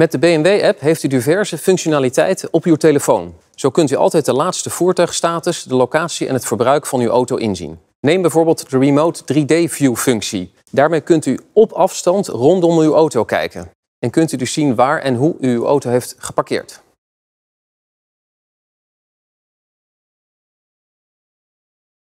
Met de BMW-app heeft u diverse functionaliteiten op uw telefoon. Zo kunt u altijd de laatste voertuigstatus, de locatie en het verbruik van uw auto inzien. Neem bijvoorbeeld de Remote 3D-view-functie. Daarmee kunt u op afstand rondom uw auto kijken en kunt u dus zien waar en hoe u uw auto heeft geparkeerd.